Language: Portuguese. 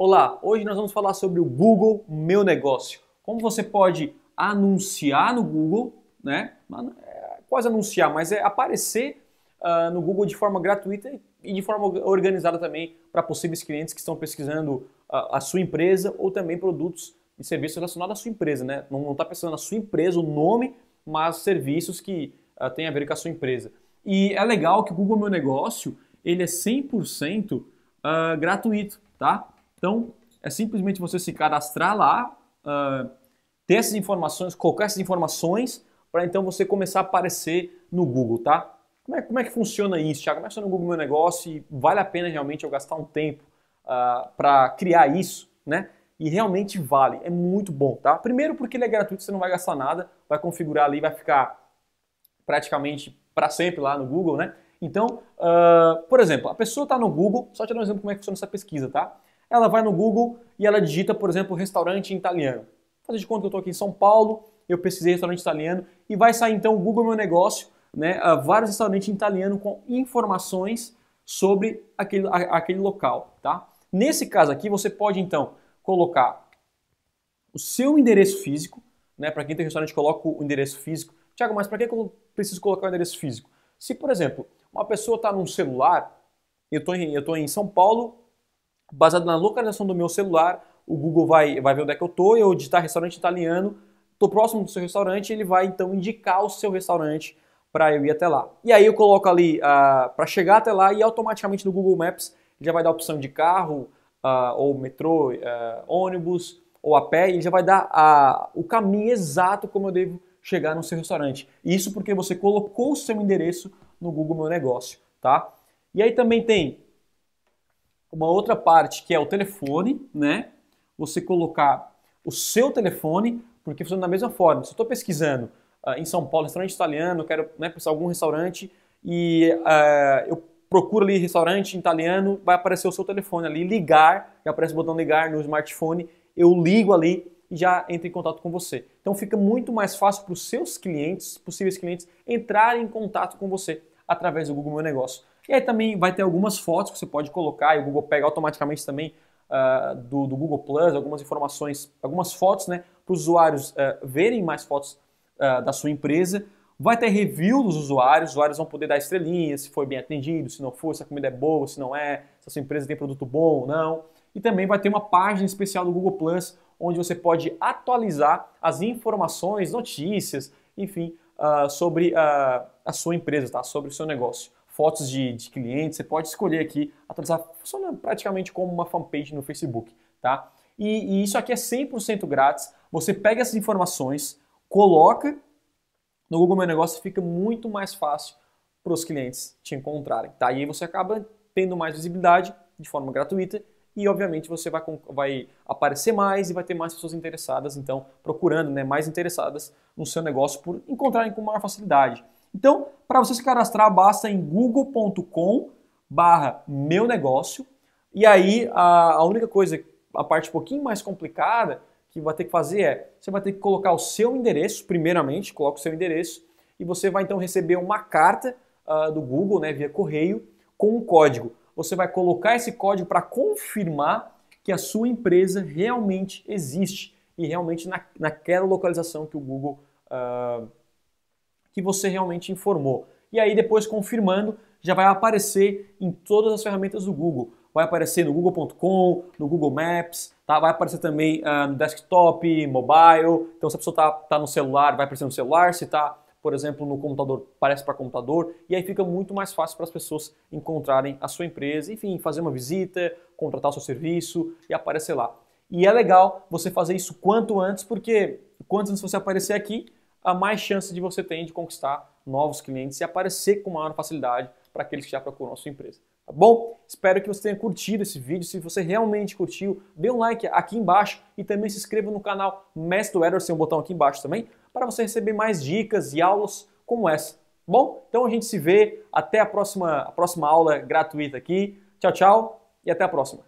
Olá, hoje nós vamos falar sobre o Google Meu Negócio. Como você pode anunciar no Google, né? É quase anunciar, mas é aparecer uh, no Google de forma gratuita e de forma organizada também para possíveis clientes que estão pesquisando uh, a sua empresa ou também produtos e serviços relacionados à sua empresa, né? Não está pensando na sua empresa, o nome, mas serviços que uh, ah, têm a ver com a sua empresa. E é legal que o Google Meu Negócio ele é 100% uh, gratuito, tá? Então, é simplesmente você se cadastrar lá, uh, ter essas informações, colocar essas informações, para então você começar a aparecer no Google, tá? Como é, como é que funciona isso, Thiago? começa no o Google Meu Negócio e vale a pena realmente eu gastar um tempo uh, ah, para criar isso, né? E realmente vale, é muito bom, tá? Primeiro porque ele é gratuito, você não vai gastar nada, vai configurar ali, vai ficar praticamente para sempre lá no Google, né? Então, uh, por exemplo, a pessoa está no Google, só te dar um exemplo como é que funciona essa pesquisa, tá? ela vai no Google e ela digita, por exemplo, restaurante italiano. Fazer de conta que eu estou aqui em São Paulo, eu pesquisei restaurante italiano e vai sair então o Google Meu Negócio, né, vários restaurantes italianos com informações sobre aquele, a, aquele local, tá? Nesse caso aqui, você pode então colocar o seu endereço físico, né? Para quem tem restaurante, coloca o endereço físico. Tiago, mas para que eu preciso colocar o endereço físico? Se, por exemplo, uma pessoa está num celular, eu estou em, eu em São Paulo, baseado na localização do meu celular, o Google vai, vai ver onde é que eu tô, eu digitar restaurante italiano, estou próximo do seu restaurante, ele vai então indicar o seu restaurante para eu ir até lá. E aí eu coloco ali uh, ah, para chegar até lá e automaticamente no Google Maps já vai dar a opção de carro, uh, ou metrô, uh, ônibus, ou a pé, e já vai dar o caminho exato como eu devo chegar no seu restaurante. Isso porque você colocou o seu endereço no Google Meu Negócio, tá? E aí também tem uma outra parte que é o telefone, né? Você colocar o seu telefone, porque funciona da mesma forma. Se eu estou pesquisando uh, em São Paulo, restaurante italiano, quero né, pensar algum restaurante e uh, eu procuro ali restaurante italiano, vai aparecer o seu telefone ali, ligar, já aparece o botão ligar no smartphone, eu ligo ali e já entra em contato com você. Então fica muito mais fácil para os seus clientes, possíveis clientes, entrarem em contato com você através do Google Meu Negócio. E aí também vai ter algumas fotos que você pode colocar e o Google pega automaticamente também uh, do, do, Google Plus, algumas informações, algumas fotos, né, para os usuários uh, verem mais fotos uh, da sua empresa. Vai ter review dos usuários, os usuários vão poder dar estrelinhas, se foi bem atendido, se não foi, se a comida é boa, se não é, se a sua empresa tem produto bom ou não. E também vai ter uma página especial do Google Plus, onde você pode atualizar as informações, notícias, enfim, uh, sobre uh, a sua empresa, tá? sobre o seu negócio fotos de, de clientes, você pode escolher aqui, atualizar, funciona praticamente como uma fanpage no Facebook, tá? E, e isso aqui é 100% grátis, você pega essas informações, coloca no Google Meu Negócio, fica muito mais fácil para os clientes te encontrarem, tá? E aí você acaba tendo mais visibilidade de forma gratuita e obviamente você vai, vai aparecer mais e vai ter mais pessoas interessadas, então procurando, né, mais interessadas no seu negócio por encontrarem com maior facilidade. Então, para você se cadastrar, basta em google.com barra meu negócio. E aí, a, a única coisa, a parte um pouquinho mais complicada que vai ter que fazer é, você vai ter que colocar o seu endereço, primeiramente, coloca o seu endereço, e você vai então receber uma carta uh, do Google, né, via correio, com um código. Você vai colocar esse código para confirmar que a sua empresa realmente existe e realmente na, naquela localização que o Google uh, que você realmente informou. E aí depois confirmando, já vai aparecer em todas as ferramentas do Google. Vai aparecer no google.com, no Google Maps, tá? vai aparecer também uh, no desktop, mobile. Então se a pessoa está tá no celular, vai aparecer no celular, se está por exemplo, no computador, aparece para computador, e aí fica muito mais fácil para as pessoas encontrarem a sua empresa, enfim, fazer uma visita, contratar o seu serviço e aparecer lá. E é legal você fazer isso quanto antes, porque quanto antes você aparecer aqui, a mais chance de você tem de conquistar novos clientes e aparecer com maior facilidade para aqueles que já procuram a sua empresa. Tá bom? Espero que você tenha curtido esse vídeo. Se você realmente curtiu, dê um like aqui embaixo e também se inscreva no canal Mestre Edwards, tem um botão aqui embaixo também, para você receber mais dicas e aulas como essa. Tá bom, então a gente se vê. Até a próxima, a próxima aula gratuita aqui. Tchau, tchau e até a próxima.